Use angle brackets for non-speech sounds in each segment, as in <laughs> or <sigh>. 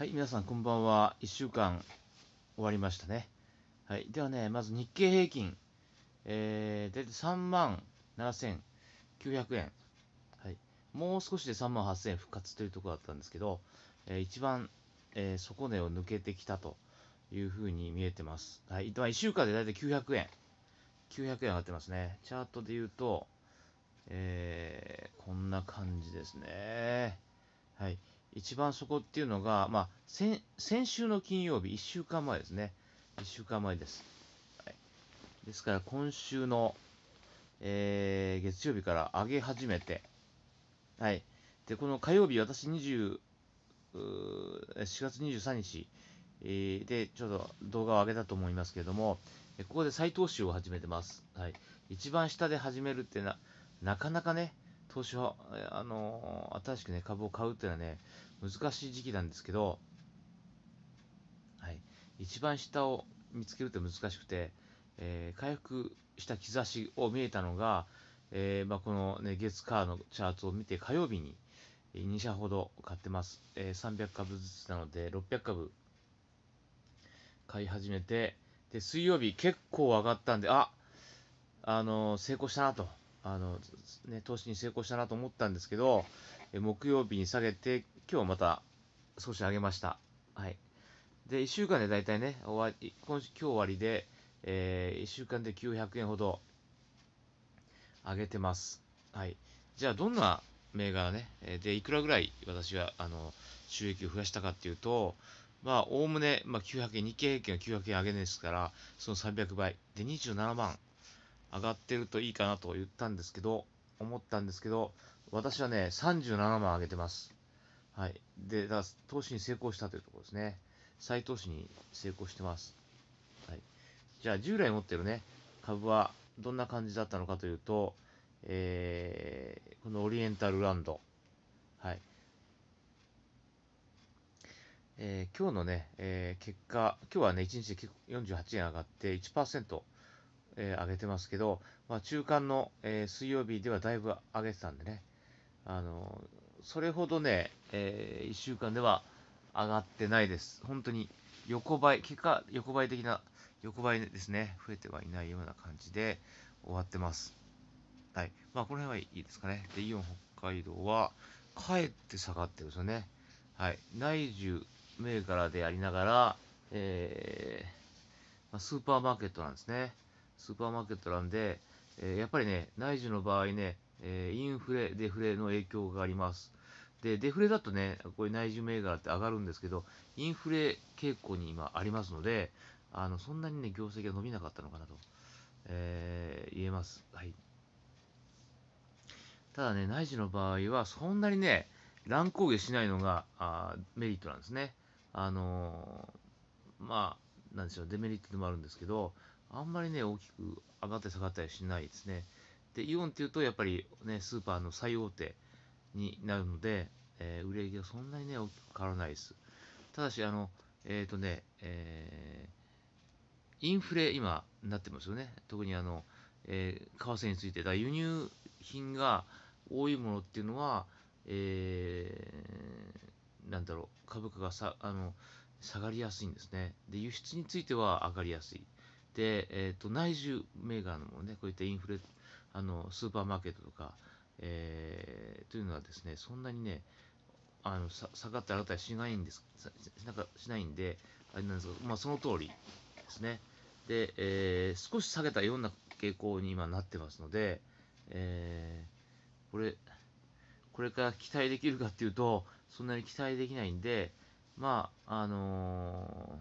はい、皆さんこんばんは。1週間終わりましたね。はい、ではね、まず日経平均、えー、大体3万7900円。はい、もう少しで3万8000円復活というところだったんですけど、えー、一番、えー、底根を抜けてきたというふうに見えてます。はい、まあ、1週間で大体900円。900円上がってますね。チャートで言うと、えー、こんな感じですね。はい。一番そこっていうのが、まあ、先先週の金曜日、1週間前ですね。1週間前です。はい、ですから、今週の、えー、月曜日から上げ始めて、はい。で、この火曜日、私20、4月23日、えー、で、ちょっと動画を上げたと思いますけれども、ここで再投資を始めてます。はい。一番下で始めるってな、なかなかね、投資は、あのー、新しくね、株を買うっていうのはね、難しい時期なんですけど、はい、一番下を見つけるって難しくて、えー、回復した兆しを見えたのが、えー、まあ、この、ね、月火のチャートを見て火曜日に2社ほど買ってます。えー、300株ずつなので600株買い始めて、で、水曜日結構上がったんで、ああのー、成功したなと。あの、ね、投資に成功したなと思ったんですけど、え木曜日に下げて、今日また少し上げました。はい。で、1週間で大体ね、終わり、今週、今日終わりで、えー、1週間で900円ほど上げてます。はい。じゃあ、どんな銘柄ね、で、いくらぐらい私は、あの、収益を増やしたかっていうと、まあ、おおむね、まあ、900円、日経平均は900円上げですから、その300倍。で、27万上がってるといいかなと言ったんですけど、思ったんですけど、私はね、37万上げてます。はい。で、だ投資に成功したというところですね。再投資に成功してます。はい。じゃあ、従来持ってるね、株はどんな感じだったのかというと、えー、このオリエンタルランド。はい。えー、今日のね、えー、結果、今日はね、1日で48円上がって1%えー、上げてますけど、まあ、中間の、えー、水曜日ではだいぶ上げてたんでね、あのそれほどね、えー、1週間では上がってないです。本当に横ばい、結果横ばい的な、横ばいですね、増えてはいないような感じで終わってます。はい。まあ、この辺はいいですかね。で、イオン北海道は、かえって下がってるんですよね。はい。内需銘柄でありながら、えーまあ、スーパーマーケットなんですね。スーパーマーケットなんで、えー、やっぱりね、内需の場合ね、えー、インフレ、デフレの影響があります。で、デフレだとね、こういう内需銘柄って上がるんですけど、インフレ傾向に今ありますので、あの、そんなにね、業績が伸びなかったのかなと、えー、言えます。はい。ただね、内需の場合は、そんなにね、乱高下しないのがあメリットなんですね。あのー、まあ、なんでしょう、デメリットでもあるんですけど、あんまりね、大きく上がったり下がったりしないですね。で、イオンっていうと、やっぱりね、スーパーの最大手になるので、えー、売れ行きはそんなにね、大きく変わらないです。ただし、あの、えっ、ー、とね、えー、インフレ、今、なってますよね。特にあの、えー、為替について。だ輸入品が多いものっていうのは、えー、なんだろう、株価がさ、あの、下がりやすいんですね。で、輸出については上がりやすい。て、えーと、内需メーカーのもね、こういったインフレ、あのスーパーマーケットとか、えー、というのはですね、そんなにね、あの下がったり上がったりしないんですしなんかしないんで、あれなんですけど、まあ、その通りですね。で、えー、少し下げたような傾向に今なってますので、えー、これ、これから期待できるかっていうと、そんなに期待できないんで、まあ、あの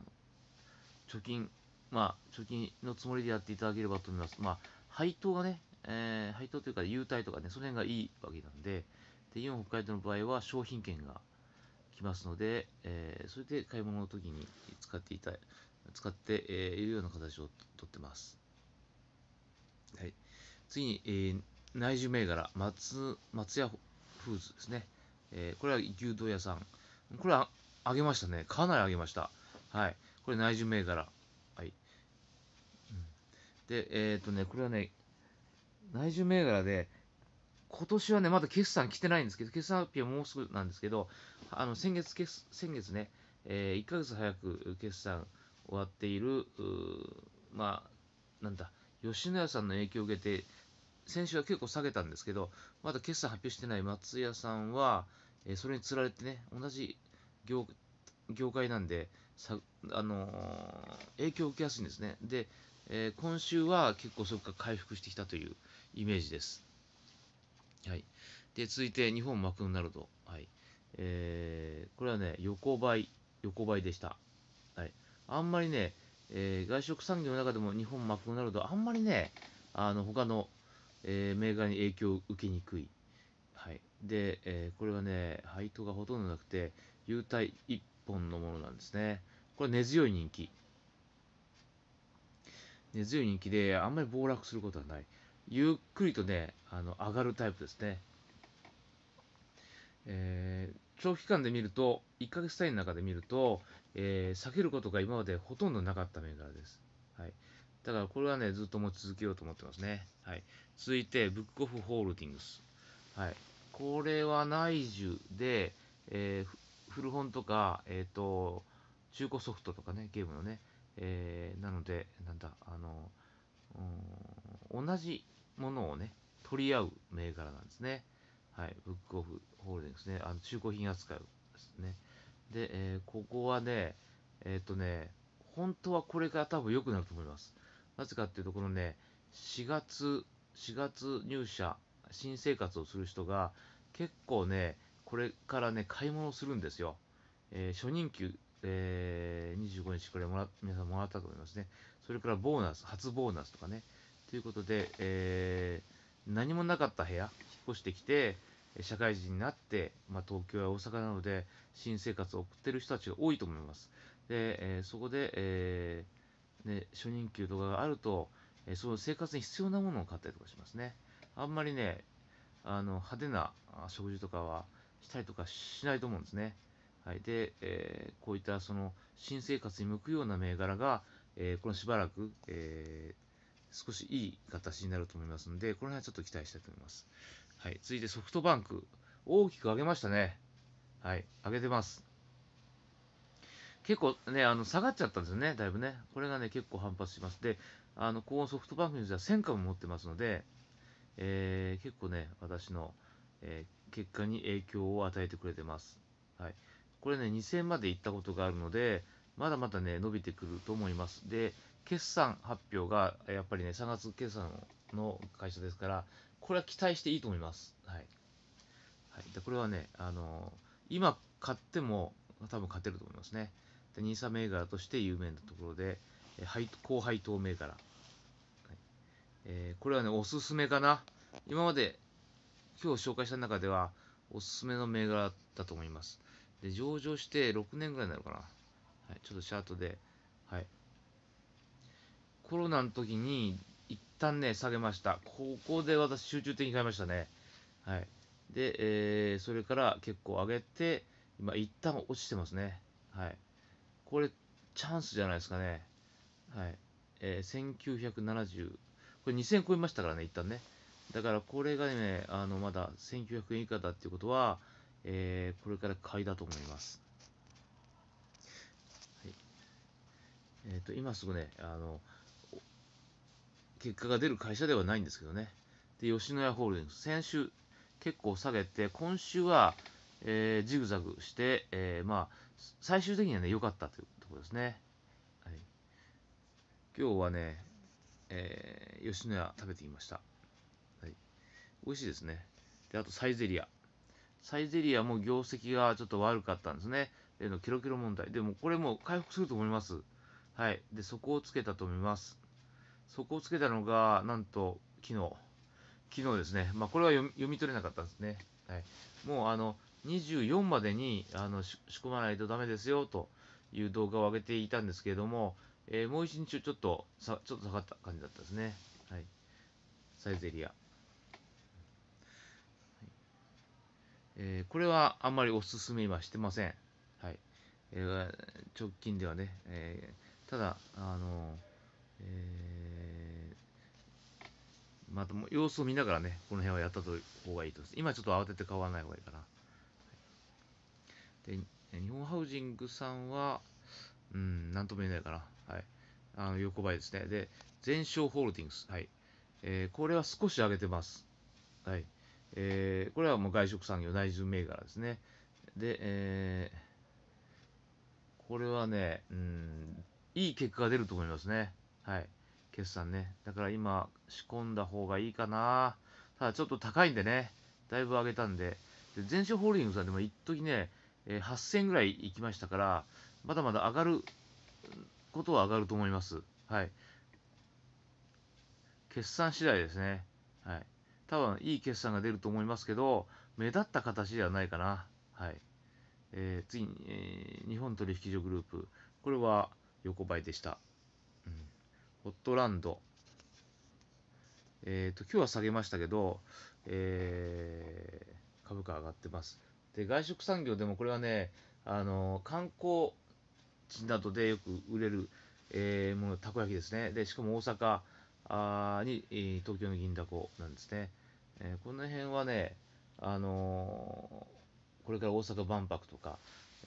ー、貯金まあ、貯金のつもりでやっていただければと思います。まあ、配当がね、えー、配当というか、優待とかね、その辺がいいわけなんで、で、イオン北海道の場合は商品券が来ますので、えー、それで買い物の時に使っていた、使って、えー、いるような形をとってます。はい。次に、えー、内需銘柄、松、松屋フーズですね。えー、これは牛丼屋さん。これはあげましたね。かなり上げました。はい。これ内需銘柄。で、えっ、ー、とね、これはね、内需銘柄で、今年はね、まだ決算来てないんですけど、決算発表はもうすぐなんですけど、あの先月決、先月ね、えー、1ヶ月早く決算終わっている、まあ、なんだ、吉野家さんの影響を受けて、先週は結構下げたんですけど、まだ決算発表してない松屋さんは、えー、それにつられてね、同じ業業界なんで、さあのー、影響を受けやすいんですね。で、えー、今週は結構そこから回復してきたというイメージです。はい。で、続いて日本マクドナルド。はい。えー、これはね、横ばい、横ばいでした。はい。あんまりね、えー、外食産業の中でも日本マクドナルド、あんまりね、あの、他の、えー、銘柄に影響を受けにくい。はい。で、えー、これはね、配当がほとんどなくて、優待1本のものなんですね。これ根強い人気。根強い人気であんまり暴落することはない。ゆっくりとね、あの上がるタイプですね。えー、長期間で見ると、1ヶ月単位の中で見ると、えー、避けることが今までほとんどなかった銘柄です。はい。だからこれはね、ずっと持ち続けようと思ってますね。はい。続いて、ブックオフホールディングス。はい。これは内需で、えー、古本とか、えっ、と、中古ソフトとかね、ゲームのね、えー、なので、なんだ、あの、同じものをね、取り合う銘柄なんですね。はい、ブックオフホールディングスね、あの中古品扱いですね。で、えー、ここはね、えっ、ー、とね、本当はこれから多分良くなると思います。なぜかっていうと、このね、4月、4月入社、新生活をする人が結構ね、これからね、買い物するんですよ。えー、初任給えー、25日こらもら、皆さんもらったと思いますね。それからボーナス、初ボーナスとかね。ということで、えー、何もなかった部屋、引っ越してきて、社会人になって、まあ、東京や大阪なので、新生活を送ってる人たちが多いと思います。で、えー、そこで、えー、ね、初任給とかがあると、えー、その生活に必要なものを買ったりとかしますね。あんまりね、あの、派手な食事とかはしたりとかしないと思うんですね。はい、で、えー、こういったその新生活に向くような銘柄が、えー、このしばらく、えー、少しいい形になると思いますので、この辺はちょっと期待したいと思います。はい、続いてソフトバンク、大きく上げましたね。はい、上げてます。結構ね、あの下がっちゃったんですよね、だいぶね。これがね、結構反発します。で、あの、高温ソフトバンクには1000株持ってますので、えー、結構ね、私の、えー、結果に影響を与えてくれてます。はい。これね、2000まで行ったことがあるので、まだまだね、伸びてくると思います。で、決算発表が、やっぱりね、3月決算の会社ですから、これは期待していいと思います。はい。はい、でこれはね、あのー、今買っても、多分勝てると思いますね。で、NISA 銘柄として有名なところで、え配高配当銘柄、はいえー、これはね、おすすめかな。今まで今日紹介した中では、おすすめの銘柄だと思います。で、上場して6年ぐらいになるかな。はい、ちょっとシャートで、はい。コロナの時に一旦ね、下げました。ここで私集中的に買いましたね。はい。で、えー、それから結構上げて、今一旦落ちてますね。はい。これ、チャンスじゃないですかね。はい。えー、1970、これ2000超えましたからね、一旦ね。だからこれがね、あの、まだ1900円以下だっていうことは、えー、これから買いだと思います。はい、えっ、ー、と、今すぐね、あの、結果が出る会社ではないんですけどね。で、吉野家ホールディングス、先週結構下げて、今週は、えー、ジグザグして、えー、まあ、最終的にはね、良かったというところですね。はい、今日はね、えー、吉野家食べてきました。はい、美味しいですね。で、あとサイゼリア。サイゼリアも業績がちょっと悪かったんですね。えー、のキロキロ問題。でもこれも回復すると思います。はい。で、そこをつけたと思います。そこをつけたのが、なんと、昨日。昨日ですね。まあ、これは読み取れなかったんですね。はい。もう、あの、24までにあの仕込まないとダメですよという動画を上げていたんですけれども、えー、もう一日ちょっとさ、ちょっと下がった感じだったですね。はい。サイゼリア。えー、これはあんまりおすすめはしてません。はい。えー、直近ではね、えー、ただ、あの、えー、また、も様子を見ながらね、この辺はやった方がいいと今ちょっと慌てて買わない方がいいかな。で、日本ハウジングさんは、うん、なんとも言えないかな。はい。あの、横ばいですね。で、全勝ホールディングス。はい。えー、これは少し上げてます。はい。えー、これはもう外食産業内需銘柄ですね。で、えー、これはね、うん、いい結果が出ると思いますね。はい。決算ね。だから今、仕込んだ方がいいかな。ただちょっと高いんでね、だいぶ上げたんで。で、全商ホールディングスはでも一時ね、えー、8000ぐらい行きましたから、まだまだ上がることは上がると思います。はい。決算次第ですね。はい。多分いい決算が出ると思いますけど、目立った形ではないかな。はい。えー、次に、えー、日本取引所グループ。これは横ばいでした。うん。ホットランド。えっ、ー、と、今日は下げましたけど、えー、株価上がってます。で、外食産業でもこれはね、あの、観光地などでよく売れる、えー、もの、たこ焼きですね。で、しかも大阪あに、えー、東京の銀だこなんですね。えー、この辺はね、あのー、これから大阪万博とか、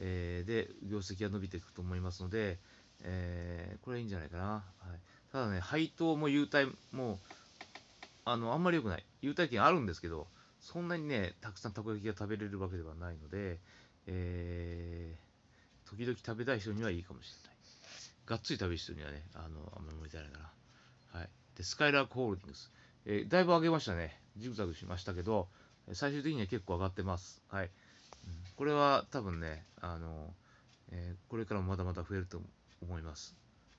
えー、で業績が伸びていくと思いますので、えー、これいいんじゃないかな、はい、ただね、配当も優待もあのあんまり良くない、優待券あるんですけど、そんなにね、たくさんたこ焼きが食べれるわけではないので、えー、時々食べたい人にはいいかもしれない。がっつり食べる人にはね、あのあんまり向いてないかな。はい、でスカイラークホールディングス、えー、だいぶ上げましたね。ジグザグしましたけど、最終的には結構上がってます。はい。これは多分ね、あの、えー、これからもまだまだ増えると思います。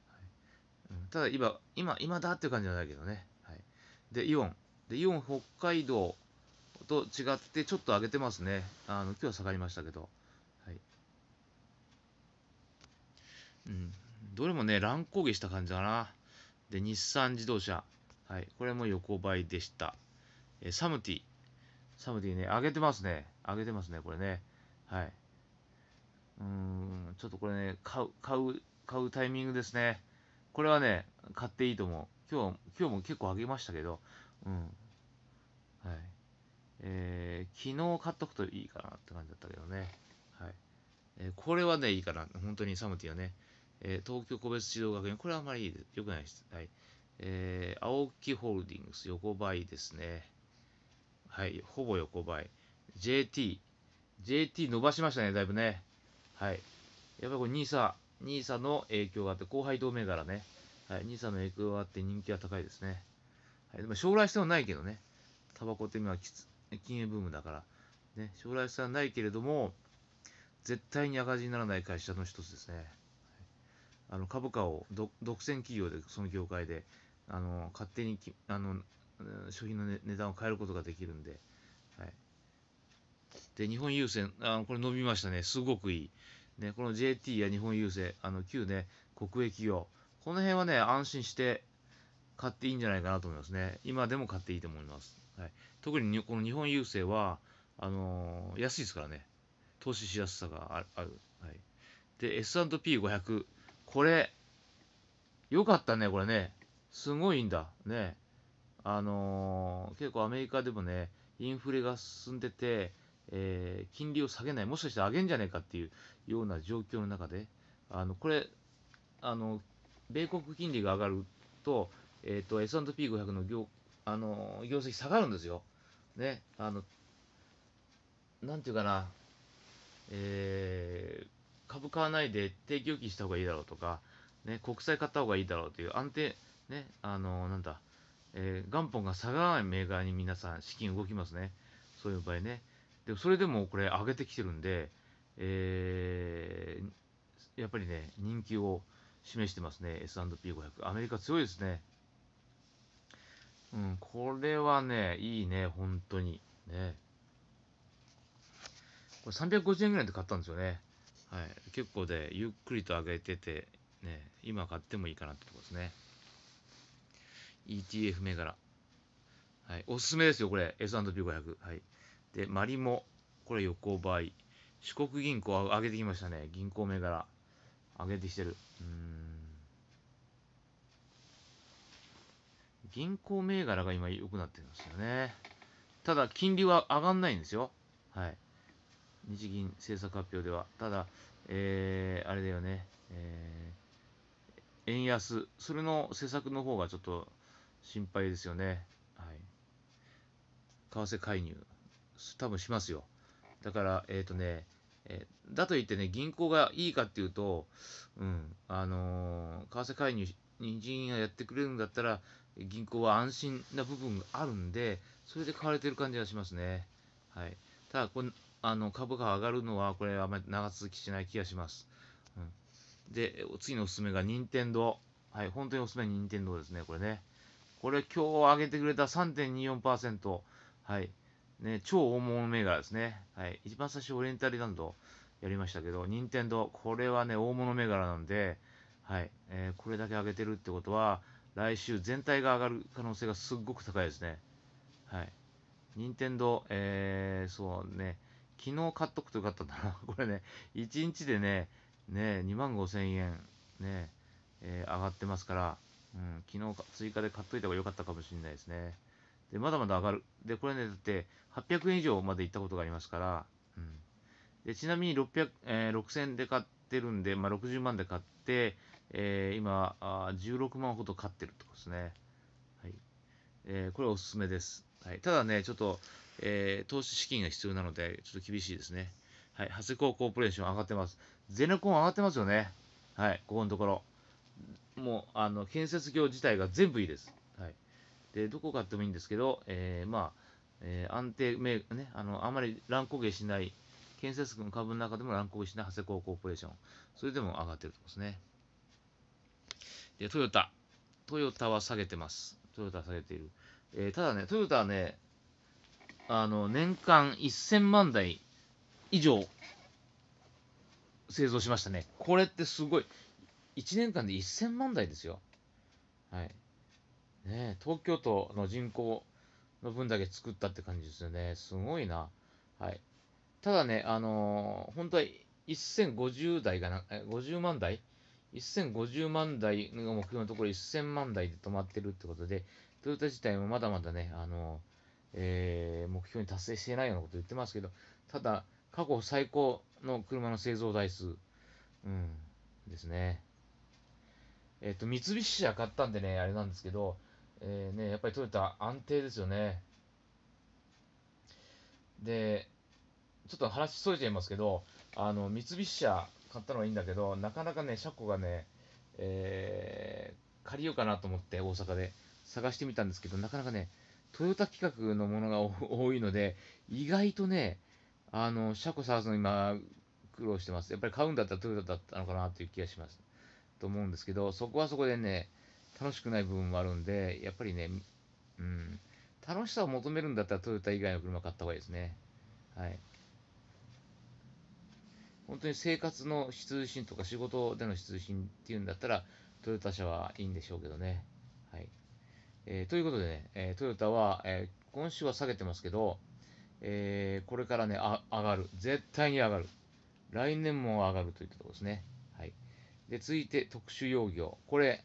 はい、ただ今、今、今だっていう感じじゃないけどね。はい、で、イオン。で、イオン北海道と違ってちょっと上げてますね。あの、今日は下がりましたけど。はい。うん。どれもね、乱高下した感じだな。で、日産自動車。はい。これも横ばいでした。えサムティ。サムティね、上げてますね。上げてますね、これね。はい。うん、ちょっとこれね、買う、買う、買うタイミングですね。これはね、買っていいと思う。今日、今日も結構上げましたけど、うん。はい。えー、昨日買っとくといいかなって感じだったけどね。はい。えー、これはね、いいかな。本当にサムティはね。えー、東京個別指導学園、これはあんまり良くないです。はい。えー、青木ホールディングス、横ばいですね。はい、ほぼ横ばい。JT、JT 伸ばしましたね、だいぶね。はい。やっぱりこ NISA、NISA の影響があって、後輩同銘柄ね。はい、NISA の影響があって人気が高いですね。はい、でも将来性はないけどね。タバコって今、禁煙ブームだから。ね、将来性はないけれども、絶対に赤字にならない会社の一つですね。あの株価を独占企業で、その業界で、あの勝手にあの商品の、ね、値段を変えることができるんで、はい、で日本郵船あこれ伸びましたねすごくいい、ね、この JT や日本郵船あの旧ね国営企業この辺はね安心して買っていいんじゃないかなと思いますね今でも買っていいと思います、はい、特にこの日本郵政はあのー、安いですからね投資しやすさがある、はい、で S&P500 これよかったねこれねすごいんだねあのー、結構アメリカでもね、インフレが進んでて、えー、金利を下げない、もしかして上げんじゃねえかっていうような状況の中で、あのこれあの、米国金利が上がると、えーと、S&P500 の業あの業績下がるんですよ。ね、あのなんていうかな、えー、株買わないで定期預金した方がいいだろうとか、ね、国債買った方がいいだろうという安定、ね、あのなんだ、えー、元本が下がらないメーカーに皆さん資金動きますね。そういう場合ね。で、それでもこれ上げてきてるんで、えー、やっぱりね、人気を示してますね。S&P500。アメリカ強いですね。うん、これはね、いいね、本当に。ね。これ350円ぐらいで買ったんですよね。はい。結構で、ゆっくりと上げてて、ね、今買ってもいいかなってとこですね。ETF 銘柄。はい。おすすめですよ、これ。S&P500。はい。で、マリモ。これ横ばい。四国銀行上げてきましたね。銀行銘柄。上げてきてる。うん。銀行銘柄が今良くなってるんですよね。ただ、金利は上がんないんですよ。はい。日銀政策発表では。ただ、えー、あれだよね。えー、円安。それの政策の方がちょっと心配ですよね。はい。為替介入、多分しますよ。だから、えっ、ー、とね、えー、だといってね、銀行がいいかっていうと、うん、あのー、為替介入、人がやってくれるんだったら、銀行は安心な部分があるんで、それで買われてる感じがしますね。はい。ただ、こあの株価上がるのは、これあまり長続きしない気がします。うん、で、次のおすすめが、任天堂はい、本当におすすめは任天堂ですね、これね。これ今日上げてくれた3.24%。はい。ね、超大物銘柄ですね。はい。一番最初オリエンタリーランドやりましたけど、任天堂これはね、大物銘柄なんで、はい。えー、これだけ上げてるってことは、来週全体が上がる可能性がすっごく高いですね。はい。任天堂えー、そうね、昨日買っとくとよかったんだな。<laughs> これね、1日でね、ね、2万5 0 0 0円、ね、えー、上がってますから、うん、昨日か追加で買っといた方が良かったかもしれないですね。で、まだまだ上がる。で、これね、だって800円以上まで行ったことがありますから、うん。で、ちなみに600、えー、6000で買ってるんで、まあ、60万で買って、えー、今あ、16万ほど買ってるってことですね。はい。えー、これはおすすめです。はい。ただね、ちょっと、えー、投資資金が必要なので、ちょっと厳しいですね。はい。長谷川コーポレーション上がってます。ゼネコン上がってますよね。はい。ここのところ。もう、あの、建設業自体が全部いいです。はい。で、どこ買ってもいいんですけど、えー、まあ、えー、安定、ね、あの、あまり乱高下しない、建設の株の中でも乱高下しない長谷川コーポレーション。それでも上がってるとこですね。で、トヨタ。トヨタは下げてます。トヨタは下げている。えー、ただね、トヨタはね、あの、年間1000万台以上製造しましたね。これってすごい。1年間で1000万台ですよ。はい。ね東京都の人口の分だけ作ったって感じですよね。すごいな。はい。ただね、あのー、本当は1050台がな、50万台 ?1050 万台が目標のところ1000万台で止まってるってことで、トヨタ自体もまだまだね、あのー、えー、目標に達成してないようなこと言ってますけど、ただ、過去最高の車の製造台数、うん、ですね。えっ、と、三菱車買ったんでね、あれなんですけど、えー、ね、やっぱりトヨタ安定ですよね。で、ちょっと話それちゃいますけど、あの、三菱車買ったのはいいんだけど、なかなかね、車庫がね、えー、借りようかなと思って大阪で探してみたんですけど、なかなかね、トヨタ企画のものが <laughs> 多いので、意外とね、あの、車庫探すの今、苦労してます。やっぱり買うんだったらトヨタだったのかなという気がします。と思うんですけど、そこはそこでね、楽しくない部分もあるんで、やっぱりね、うん、楽しさを求めるんだったらトヨタ以外の車買った方がいいですね。はい。本当に生活の必需品とか仕事での必需品っていうんだったら、トヨタ車はいいんでしょうけどね。はい。えー、ということでね、えー、トヨタは、えー、今週は下げてますけど、えこれからね、上がる。絶対に上がる。来年も上がるといったところですね。で、続いて特殊用業。これ、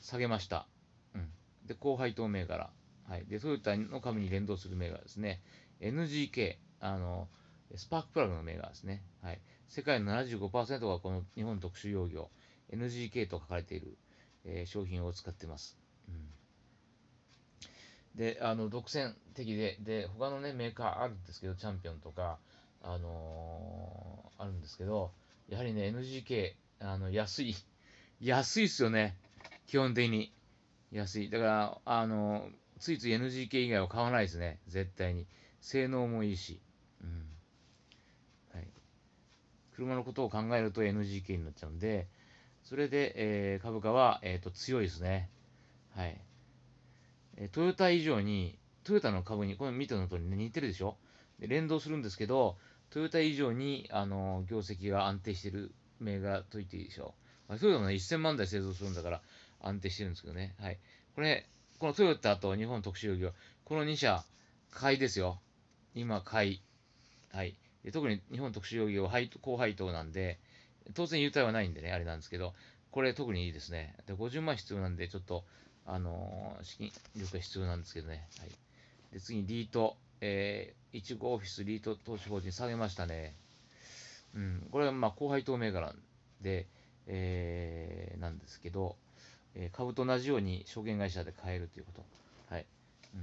下げました。うん。で、後配当銘柄。はい。で、トヨタの株に連動する銘柄ですね。NGK、あの、スパークプラグの銘柄ですね。はい。世界の75%がこの日本特殊用業、NGK と書かれている、えー、商品を使ってます。うん。で、あの、独占的で、で、他のね、メーカーあるんですけど、チャンピオンとか、あのー、あるんですけど、やはりね、NGK、あの、安い。<laughs> 安いっすよね。基本的に。安い。だから、あの、ついつい NGK 以外は買わないですね。絶対に。性能もいいし。うん。はい。車のことを考えると NGK になっちゃうんで、それで、えー、株価は、えっ、ー、と、強いですね。はい。えトヨタ以上に、トヨタの株に、これ見ての通り、ね、似てるでしょで連動するんですけど、トヨタ以上に、あの、業績が安定してる銘柄と言っていいでしょう。まあ、トヨタもね、1000万台製造するんだから安定してるんですけどね。はい。これ、このトヨタと日本特殊業、この2社、買いですよ。今、買い。はい。で特に日本特殊業は高配当なんで、当然優待はないんでね、あれなんですけど、これ特にいいですね。で、50万必要なんで、ちょっと、あのー、資金力が必要なんですけどね。はい。で、次にリート、えー、い号オフィスリート投資法人下げましたね。うん、これはまあ後輩透明柄で、えー、なんですけど、えー、株と同じように証券会社で買えるということ。はい。うん、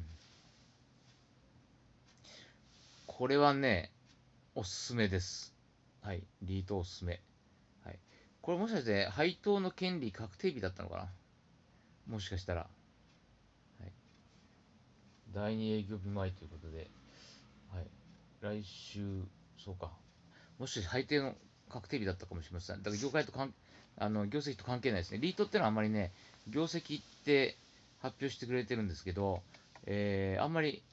これはね、おすすめです。はい。リートおすすめ。はい。これもしかして、配当の権利確定日だったのかなもしかしたら。はい。第二営業日前ということで、はい。来週、そうか。もし配定の確定日だったかもしれません。だから業界とかんあの業績と関係ないですね。リートってのはあんまりね、業績って発表してくれてるんですけど、えー、あんまり、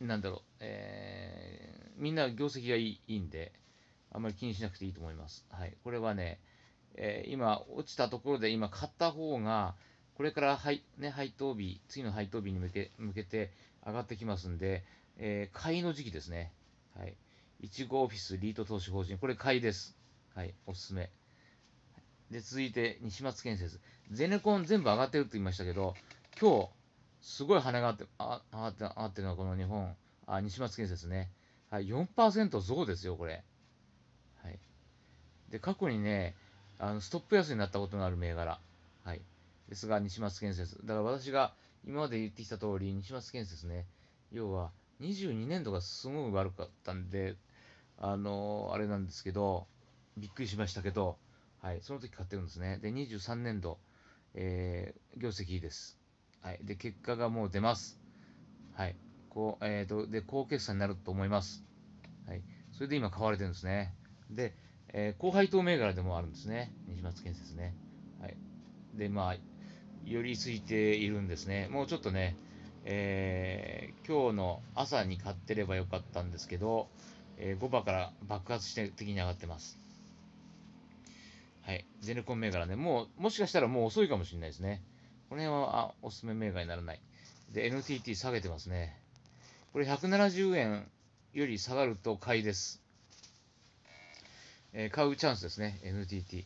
なんだろう、えー、みんな業績がいいいいんで、あんまり気にしなくていいと思います。はい。これはね、えー、今、落ちたところで今買った方が、これから配,、ね、配当日、次の配当日に向け向けて上がってきますんで、えー、買いの時期ですね。はい。いちごオフィスリート投資法人。これ買いです。はい、おすすめ。で、続いて、西松建設。ゼネコン全部上がってるって言いましたけど、今日、すごい羽があって、あ上がって上がってるのはこの日本、あ西松建設ね。はい、4%増ですよ、これ。はい。で、過去にね、あのストップ安になったことのある銘柄。はい。ですが、西松建設。だから私が今まで言ってきた通り、西松建設ね、要は、22年度がすごい悪かったんで、あのー、あれなんですけど、びっくりしましたけど、はい、その時買ってるんですね。で、23年度、えー、業績いいです。はい、で、結果がもう出ます。はい、こう、えっ、ー、と、で、高決算になると思います。はい、それで今買われてるんですね。で、えー、後輩当銘柄でもあるんですね。西松建設ね。はい。で、まあ、寄り付いているんですね。もうちょっとね、えー、今日の朝に買ってればよかったんですけど、えー、5番から爆発して的に上がってます。はい。ゼネコン銘柄ね。もう、もしかしたらもう遅いかもしれないですね。この辺は、あ、おすすめ銘柄にならない。で、NTT 下げてますね。これ170円より下がると買いです。えー、買うチャンスですね。NTT。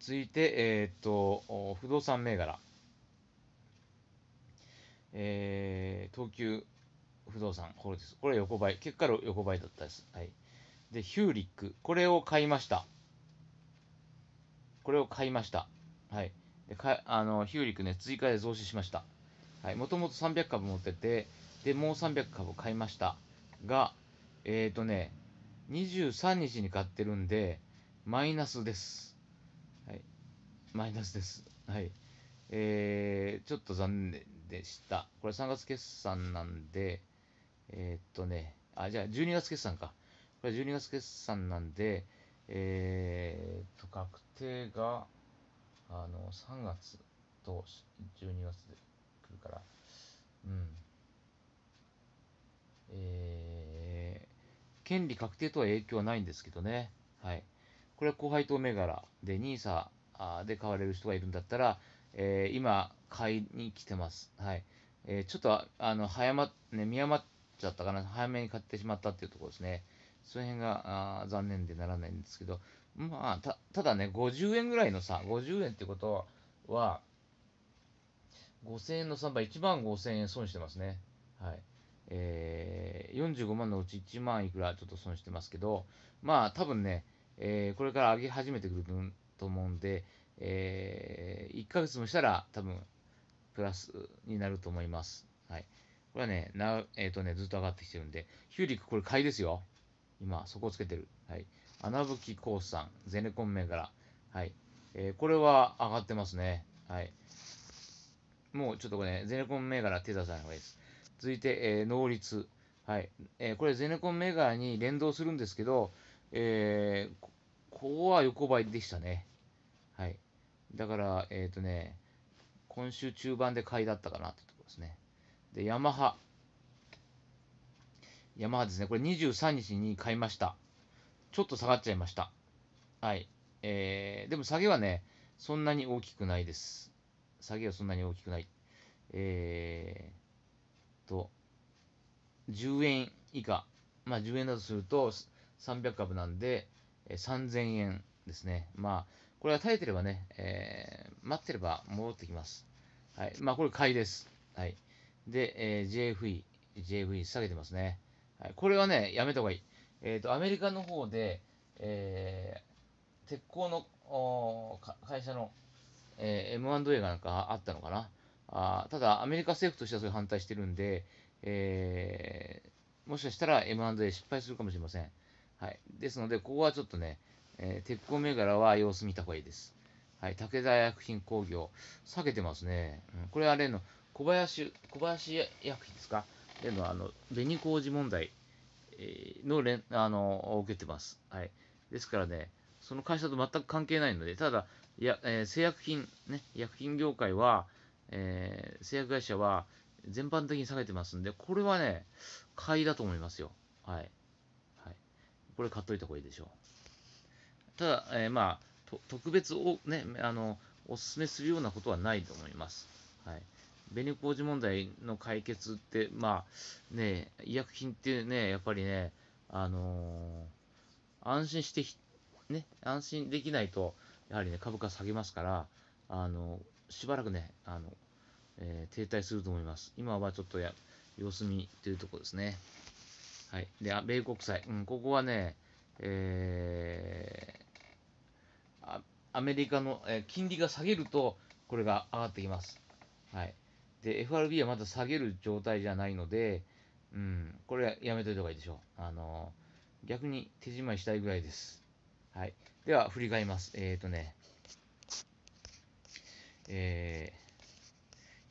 続いて、えー、っと、不動産銘柄。えー、東急不動産ホールです。これ横ばい。結果横ばいだったです。はい。で、ヒューリック。これを買いました。これを買いました。はい。でかあのヒューリックね、追加で増資しました。はい。もともと300株持ってて、で、もう300株買いました。が、えっ、ー、とね、23日に買ってるんで、マイナスです。はい。マイナスです。はい。えー、ちょっと残念でした。これ3月決算なんで、えー、っとね、あ、じゃあ12月決算か。これ12月決算なんで、えー、っと、確定が、あの、3月と12月で来るから、うん。えー、権利確定とは影響はないんですけどね。はい。これは後輩と銘柄で NISA で買われる人がいるんだったら、えー、今、買いに来てます。はい。えー、ちょっと、あの、早ま、ね、見余っちゃったかな。早めに買ってしまったっていうところですね。その辺があ残念でならないんですけど、まあ、た、ただね、50円ぐらいのさ、50円ってことは、5000円の3倍、1万5000円損してますね。はい。えー、45万のうち1万いくらちょっと損してますけど、まあ、多分ね、えー、これから上げ始めてくると思うんで、えー、1ヶ月もしたら多分プラスになると思います。はい。これはね、なえっ、ー、とね、ずっと上がってきてるんで、ヒューリックこれ買いですよ。今、そこをつけてる。はい。穴吹ースさん、ゼネコン銘柄。はい。えー、これは上がってますね。はい。もうちょっとこれ、ね、ゼネコン銘柄手出さない方がいいです。続いて、えー、能率。はい。えー、これ、ゼネコン銘柄に連動するんですけど、えー、ここは横ばいでしたね。だから、えっ、ー、とね、今週中盤で買いだったかなってところですね。で、ヤマハ。ヤマハですね。これ23日に買いました。ちょっと下がっちゃいました。はい。えー、でも下げはね、そんなに大きくないです。下げはそんなに大きくない。えーと、10円以下。まあ10円だとすると300株なんで、3000円ですね。まあこれは耐えてればね、えー、待ってれば戻ってきます。はい。まあ、これ買いです。はい。で、えー、JFE、JFE 下げてますね。はい。これはね、やめた方がいい。えっ、ー、と、アメリカの方で、えー、鉄鋼のお会社の、えー、M&A がなんかあったのかな。あただ、アメリカ政府としてはそれ反対してるんで、えー、もしかしたら M&A 失敗するかもしれません。はい。ですので、ここはちょっとね、えー、鉄鋼銘柄は様子見た方がいいです。はい、武田薬品工業、下げてますね。うん、これは例の小林、小林薬品ですか例のあの、紅麹問題、えの連、あの、受けてます。はい。ですからね、その会社と全く関係ないので、ただ、やえー、製薬品、ね、薬品業界は、えー、製薬会社は全般的に下げてますんで、これはね、買いだと思いますよ。はい。はい、これ買っといた方がいいでしょう。ただ、えー、まあ、と特別を、ね、あの、お勧めするようなことはないと思います。はい。紅事問題の解決って、まあ、ね、医薬品ってね、やっぱりね、あのー、安心してね、安心できないと、やはりね、株価下げますから、あのー、しばらくね、あの、えー、停滞すると思います。今はちょっとや、様子見というところですね。はい。で、米国債。うん、ここはね、えー、アメリカの、え金利が下げると、これが上がってきます。はい。で、FRB はまだ下げる状態じゃないので、うん、これはやめといた方がいいでしょう。あの逆に手締まいしたいぐらいです。はい。では、振り返ります。えっ、ー、とね、え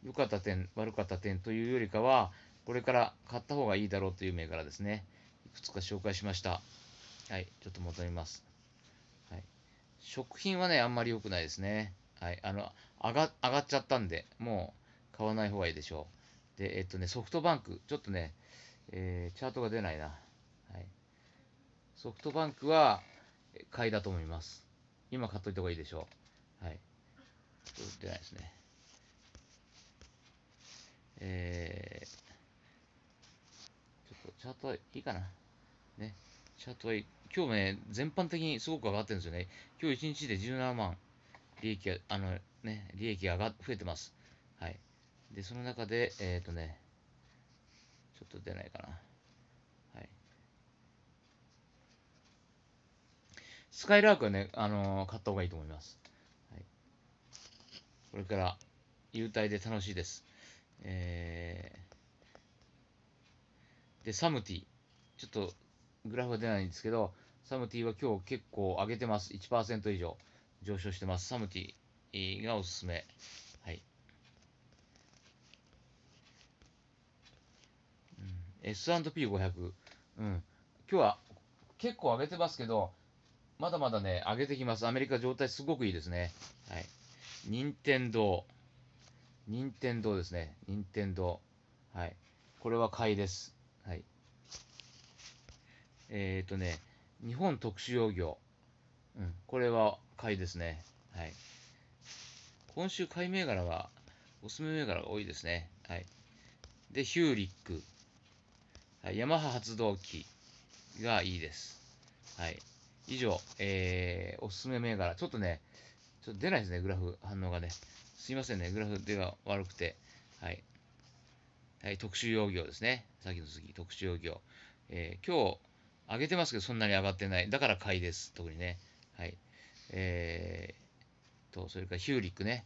ー、良かった点、悪かった点というよりかは、これから買った方がいいだろうという銘柄ですね。いくつか紹介しました。はい、ちょっと戻ります。食品はね、あんまり良くないですね。はい。あの、上が上がっちゃったんで、もう買わない方がいいでしょう。で、えっとね、ソフトバンク、ちょっとね、えー、チャートが出ないな。はい。ソフトバンクは買いだと思います。今買っといた方がいいでしょう。はい。ちょっと出ないですね。えー、ちょっとチャートはいいかな。ね。チャートはいい。今日ね、全般的にすごく上がってるんですよね。今日1日で17万、利益が、あのね、利益が増えてます。はい。で、その中で、えっ、ー、とね、ちょっと出ないかな。はい。スカイラークはね、あのー、買った方がいいと思います。はい。これから、優待で楽しいです。えー、で、サムティ。ちょっと、グラフは出ないんですけど、サムティは今日結構上げてます。1%以上上昇してます。サムティがおすすめ。はい。うん、S&P500。うん。今日は結構上げてますけど、まだまだね、上げてきます。アメリカ状態すごくいいですね。はい。任天堂。任天堂ですね。任天堂。はい。これは買いです。はい。えっ、ー、とね、日本特殊養業。うん、これは買いですね。はい。今週買い銘柄は、おすすめ銘柄が多いですね。はい。で、ヒューリック。はい、ヤマハ発動機がいいです。はい。以上、えー、おすすめ銘柄。ちょっとね、ちょっと出ないですね、グラフ、反応がね。すいませんね、グラフでは悪くて。はい。はい、特殊用業ですね。さっきの次、特殊用業。えー、今日、上げてますけど、そんなに上がってない。だから買いです、特にね。はい。えー、と、それからヒューリックね。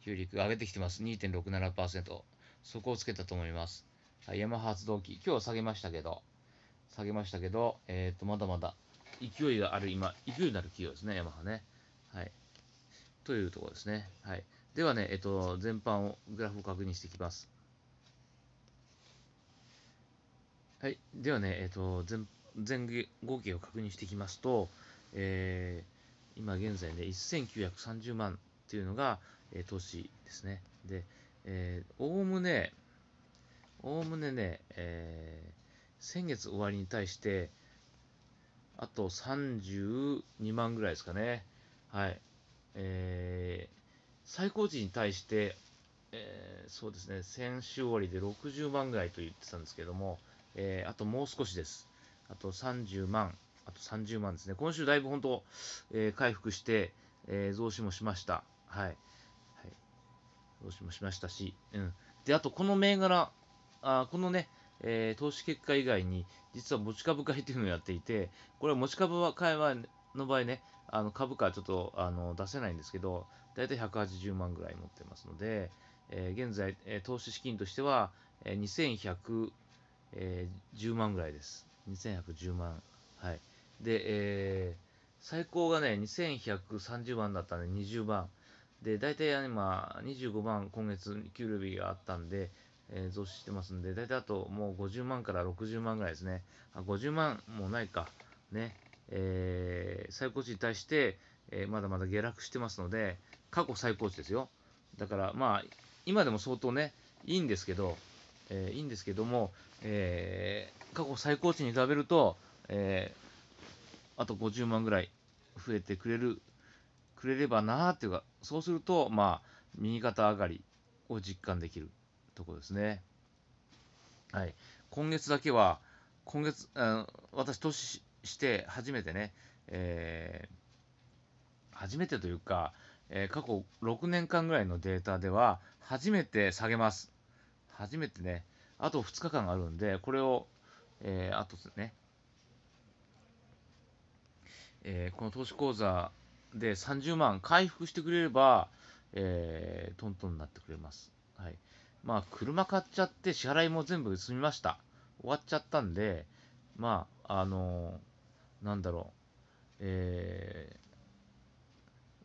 ヒューリック上げてきてます。2.67%。そこをつけたと思います。はい、ヤマハ発動機。今日は下げましたけど、下げましたけど、えっ、ー、と、まだまだ勢いがある今、勢いのある企業ですね、ヤマハね。はい。というところですね。はい。ではね、えっ、ー、と、全般を、グラフを確認していきます。はい。ではね、えっ、ー、と、全般前合計を確認していきますと、えー、今現在ね、1930万というのが、えー、投資ですね。で、おおむね、おおむねね、えー、先月終わりに対して、あと32万ぐらいですかね。はい。えー、最高値に対して、えー、そうですね、先週終わりで60万ぐらいと言ってたんですけども、えー、あともう少しです。あと30万、あと30万ですね。今週だいぶ本当、えー、回復して、えー、増資もしました。はい。はい、増資もしましたし、うん。で、あとこの銘柄、あこのね、えー、投資結果以外に、実は持ち株会というのをやっていて、これは持ち株は会話の場合ね、あの株価はちょっとあの出せないんですけど、大体180万ぐらい持ってますので、えー、現在、えー、投資資金としては、えー、2110万ぐらいです。2110万。はい。で、えー、最高がね、2130万だったんで、20万。で、大体今、25万今月給料日があったんで、えー、増資してますんで、大体あともう50万から60万ぐらいですね。あ、50万もないか。ね。えー、最高値に対して、えー、まだまだ下落してますので、過去最高値ですよ。だから、まあ、今でも相当ね、いいんですけど、えー、いいんですけども、えー、過去最高値に比べると、えー、あと50万ぐらい増えてくれる、くれればなとっていうか、そうすると、まあ、右肩上がりを実感できるとこですね。はい。今月だけは、今月、あ私、年して初めてね、えー、初めてというか、えー、過去6年間ぐらいのデータでは、初めて下げます。初めてね、あと2日間あるんで、これをえー、あとですね、えー、この投資口座で30万回復してくれれば、えー、トントンになってくれます。はい。まあ、車買っちゃって支払いも全部済みました。終わっちゃったんで、まあ、あのー、なんだろう、え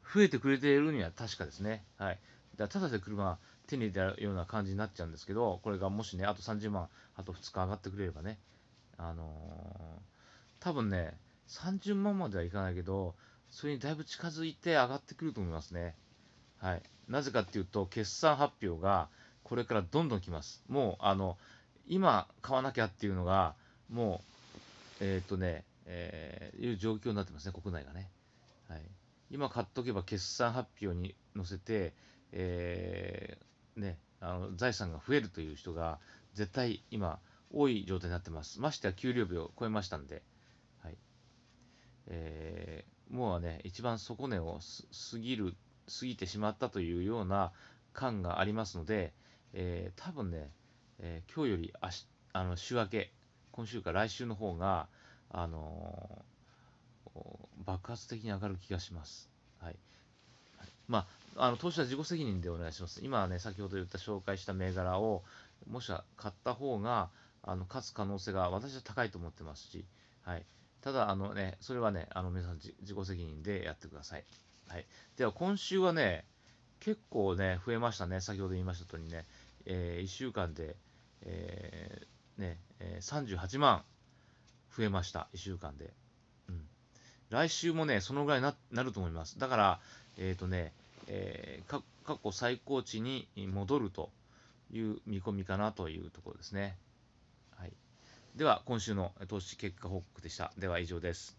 ー、増えてくれているには確かですね。はい。だただで車手に入れたような感じになっちゃうんですけど、これがもしね、あと30万、あと2日上がってくれればね、あのー、多分ね、30万まではいかないけど、それにだいぶ近づいて上がってくると思いますね。はい。なぜかっていうと、決算発表がこれからどんどん来ます。もう、あの、今買わなきゃっていうのが、もう、えー、っとね、えー、いう状況になってますね、国内がね。はい。今買っとけば決算発表に載せて、えー、ね、あの財産が増えるという人が絶対今多い状態になってます。ましては給料日を超えましたんで、はいえー、もうね、一番底値を過ぎる、過ぎてしまったというような感がありますので、えー、多分ね、えー、今日よりあしあの週明け、今週か来週の方が、あのー、爆発的に上がる気がします。はい。まあ、あの、投資は自己責任でお願いします。今はね、先ほど言った紹介した銘柄を、もしは買った方が、あの勝つ可能性が私は高いと思ってますし、はい、ただあの、ね、それはねあの皆さん自己責任でやってください。はい、では今週はね結構ね増えましたね、先ほど言いましたとおりね、えー、1週間で、えー、ねえー、38万増えました、1週間で。うん、来週もね、そのぐらいになると思います。だから、えっ、ー、とね、えー、過去最高値に戻るという見込みかなというところですね。では、今週の投資結果報告でした。では、以上です。